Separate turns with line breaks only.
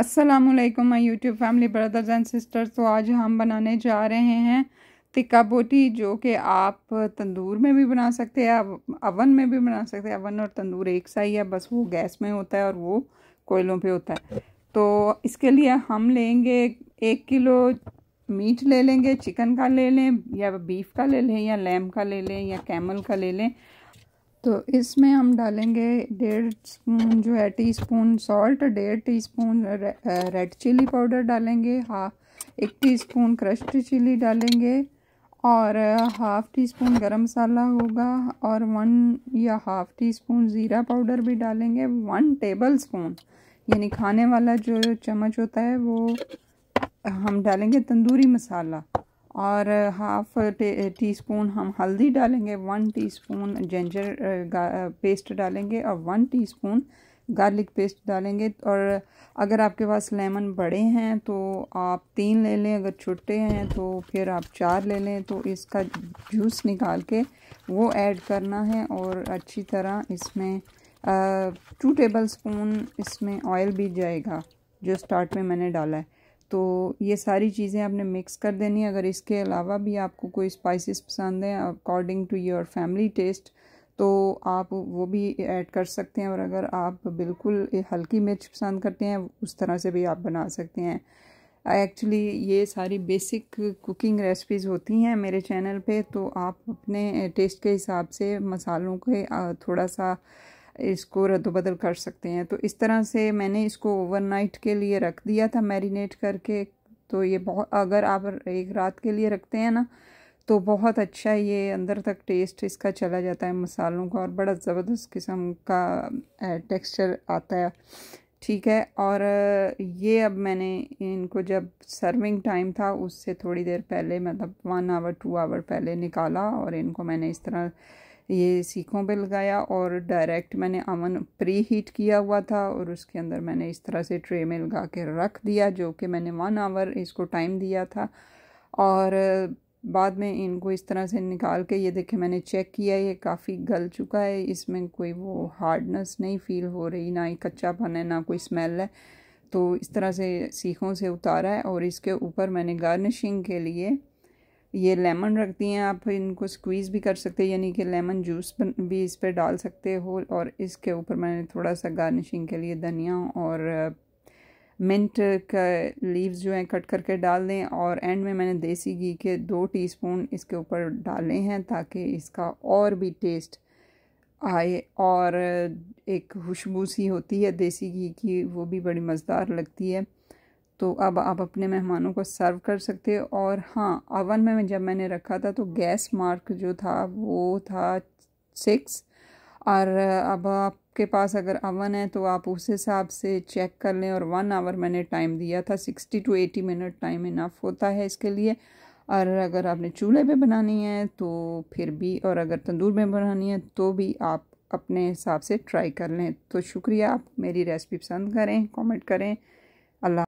Aslam my YouTube family brothers and sisters तो आज हम बनाने जा रहे हैं तिक्का बोटी जो कि आप तंदूर में भी बना सकते हैं अवन में भी बना सकते हैं अवन और तंदूर एक सा ही है बस वो गैस में होता है और वो कोयलों पे होता है तो इसके लिए हम लेंगे एक किलो मीट ले लेंगे चिकन का ले लें या बीफ का ले लें या लैम का ले लें या कैमल का ले लें तो इसमें हम डालेंगे डेढ़ स्पून जो है टी स्पून सॉल्ट डेढ़ teaspoon red chilli powder डालेंगे हा एक टी स्पून क्रश्ड चिली डालेंगे और हाफ़ टी स्पून गरम मसाला होगा और वन या हाफ़ टी स्पून ज़ीरा पाउडर भी डालेंगे वन टेबल स्पून यानी खाने वाला जो चम्मच होता है वो हम डालेंगे तंदूरी मसाला और हाफ टी स्पून हम हल्दी डालेंगे वन टीस्पून जिंजर पेस्ट डालेंगे और वन टीस्पून गार्लिक पेस्ट डालेंगे और अगर आपके पास लेमन बड़े हैं तो आप तीन ले लें अगर छोटे हैं तो फिर आप चार ले लें तो इसका जूस निकाल के वो ऐड करना है और अच्छी तरह इसमें टू टेबल स्पून इसमें ऑयल भी जाएगा जो स्टार्ट में मैंने डाला है तो ये सारी चीज़ें आपने मिक्स कर देनी है अगर इसके अलावा भी आपको कोई स्पाइसेस पसंद हैं according to your family taste तो आप वो भी ऐड कर सकते हैं और अगर आप बिल्कुल हल्की मिर्च पसंद करते हैं उस तरह से भी आप बना सकते हैं एक्चुअली ये सारी बेसिक कुकिंग रेसिपीज़ होती हैं मेरे चैनल पे तो आप अपने टेस्ट के हिसाब से मसालों के थोड़ा सा इसको रद्दबदल कर सकते हैं तो इस तरह से मैंने इसको ओवरनाइट के लिए रख दिया था मैरिनेट करके तो ये बहुत अगर आप एक रात के लिए रखते हैं ना तो बहुत अच्छा ये अंदर तक टेस्ट इसका चला जाता है मसालों का और बड़ा ज़बरदस्त किस्म का टेक्सचर आता है ठीक है और ये अब मैंने इनको जब सर्विंग टाइम था उससे थोड़ी देर पहले मतलब वन आवर टू आवर पहले निकाला और इनको मैंने इस तरह ये सीखों पे लगाया और डायरेक्ट मैंने अवन प्री हीट किया हुआ था और उसके अंदर मैंने इस तरह से ट्रे में लगा के रख दिया जो कि मैंने वन आवर इसको टाइम दिया था और बाद में इनको इस तरह से निकाल के ये देखे मैंने चेक किया ये काफ़ी गल चुका है इसमें कोई वो हार्डनेस नहीं फील हो रही ना ही कच्चापन है ना कोई स्मेल है तो इस तरह से सीखों से उतारा है और इसके ऊपर मैंने गार्निशिंग के लिए ये लेमन रखती हैं आप इनको स्क्वीज़ भी कर सकते हैं यानी कि लेमन जूस भी इस पर डाल सकते हो और इसके ऊपर मैंने थोड़ा सा गार्निशिंग के लिए धनिया और मिंट uh, का लीव्स जो हैं कट करके डाल दें और एंड में मैंने देसी घी के दो टीस्पून इसके ऊपर डाले हैं ताकि इसका और भी टेस्ट आए और एक खुशबू सी होती है देसी घी की वो भी बड़ी मज़ेदार लगती है तो अब आप अपने मेहमानों को सर्व कर सकते हो और हाँ अवन में जब मैंने रखा था तो गैस मार्क जो था वो था सिक्स और अब आपके पास अगर अवन है तो आप उस हिसाब से चेक कर लें और वन आवर मैंने टाइम दिया था sixty two eighty minute time enough होता है इसके लिए और अगर आपने चूल्हे पे बनानी है तो फिर भी और अगर तंदूर में बनानी है तो भी आप अपने हिसाब से ट्राई कर लें तो शुक्रिया आप मेरी रेसिपी पसंद करें कमेंट करें